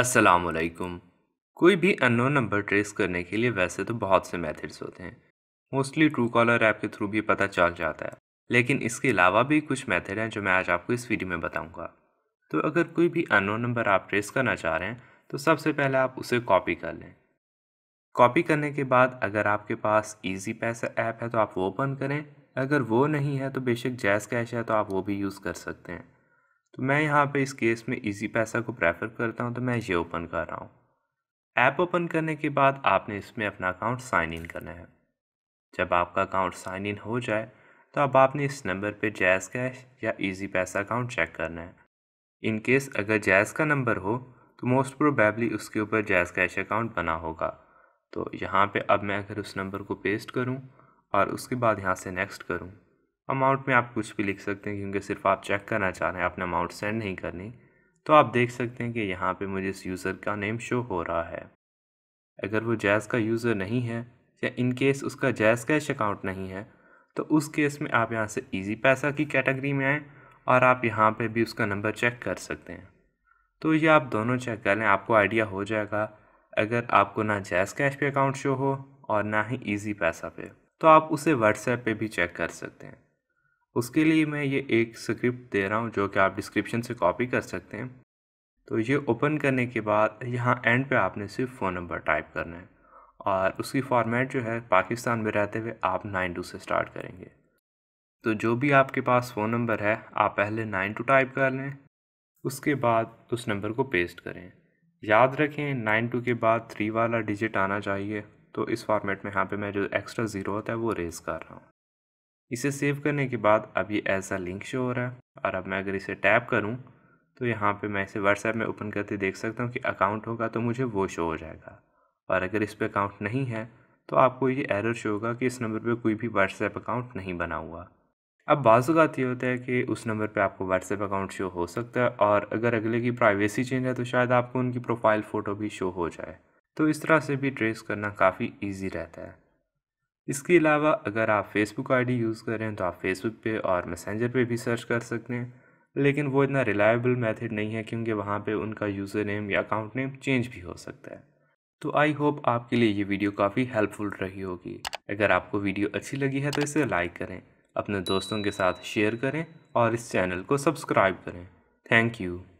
असलकुम कोई भी अननोन नंबर ट्रेस करने के लिए वैसे तो बहुत से मेथड्स होते हैं मोस्टली ट्रू कॉलर ऐप के थ्रू भी पता चल जाता है लेकिन इसके अलावा भी कुछ मेथड हैं जो मैं आज आपको इस वीडियो में बताऊंगा। तो अगर कोई भी अननोन नंबर आप ट्रेस करना चाह रहे हैं तो सबसे पहले आप उसे कॉपी कर लें कॉपी करने के बाद अगर आपके पास ईजी पैसा ऐप है तो आप वो ओपन करें अगर वो नहीं है तो बेशक जैस कैश है तो आप वो भी यूज़ कर सकते हैं तो मैं यहाँ पे इस केस में इजी पैसा को प्रेफर करता हूँ तो मैं ये ओपन कर रहा हूँ ऐप ओपन करने के बाद आपने इसमें अपना अकाउंट साइन इन करना है जब आपका अकाउंट साइन इन हो जाए तो अब आपने इस नंबर पे जैज़ कैश या इजी पैसा अकाउंट चेक करना है इन केस अगर जैज़ का नंबर हो तो मोस्ट प्रोबेबली उसके ऊपर जैज़ कैश अकाउंट बना होगा तो यहाँ पे अब मैं अगर उस नंबर को पेस्ट करूँ और उसके बाद यहाँ से नेक्स्ट करूँ अमाउंट में आप कुछ भी लिख सकते हैं क्योंकि सिर्फ आप चेक करना चाह रहे हैं आपने अमाउंट सेंड नहीं करनी तो आप देख सकते हैं कि यहाँ पे मुझे इस यूज़र का नेम शो हो रहा है अगर वो जैज़ का यूज़र नहीं है या इन केस उसका जैज़ कैश अकाउंट नहीं है तो उस केस में आप यहाँ से इजी पैसा की कैटेगरी में आएँ और आप यहाँ पे भी उसका नंबर चेक कर सकते हैं तो ये आप दोनों चेक कर लें आपको आइडिया हो जाएगा अगर आपको ना जैज़ कैश पे अकाउंट शो हो और ना ही ईजी पैसा पे तो आप उसे व्हाट्सएप पे भी चेक कर सकते हैं उसके लिए मैं ये एक स्क्रिप्ट दे रहा हूँ जो कि आप डिस्क्रिप्शन से कॉपी कर सकते हैं तो ये ओपन करने के बाद यहाँ एंड पे आपने सिर्फ फ़ोन नंबर टाइप करना है और उसकी फॉर्मेट जो है पाकिस्तान में रहते हुए आप नाइन टू से स्टार्ट करेंगे तो जो भी आपके पास फ़ोन नंबर है आप पहले नाइन टू टाइप कर लें उसके बाद उस नंबर को पेस्ट करें याद रखें नाइन टू के बाद थ्री वाला डिजिट आना चाहिए तो इस फॉर्मेट में यहाँ पे मैं जो एक्स्ट्रा ज़ीरो होता है वो रेज़ कर रहा हूँ इसे सेव करने के बाद अब ये ऐसा लिंक शो हो रहा है और अब मैं अगर इसे टैप करूँ तो यहाँ पे मैं इसे व्हाट्सएप में ओपन करके देख सकता हूँ कि अकाउंट होगा तो मुझे वो शो हो जाएगा और अगर इस पर अकाउंट नहीं है तो आपको ये एरर शो होगा कि इस नंबर पे कोई भी व्हाट्सएप अकाउंट नहीं बना हुआ अब बाजूगात ये तो होता है कि उस नंबर पे आपको व्हाट्सएप अकाउंट शो हो सकता है और अगर अगले की प्राइवेसी चेंज है तो शायद आपको उनकी प्रोफाइल फ़ोटो भी शो हो जाए तो इस तरह से भी ट्रेस करना काफ़ी ईजी रहता है इसके अलावा अगर आप फेसबुक आईडी यूज़ करें तो आप फेसबुक पे और मैसेंजर पे भी सर्च कर सकते हैं लेकिन वो इतना रिलायबल मेथड नहीं है क्योंकि वहाँ पे उनका यूज़र नेम या अकाउंट नेम चेंज भी हो सकता है तो आई होप आपके लिए ये वीडियो काफ़ी हेल्पफुल रही होगी अगर आपको वीडियो अच्छी लगी है तो इसे लाइक करें अपने दोस्तों के साथ शेयर करें और इस चैनल को सब्सक्राइब करें थैंक यू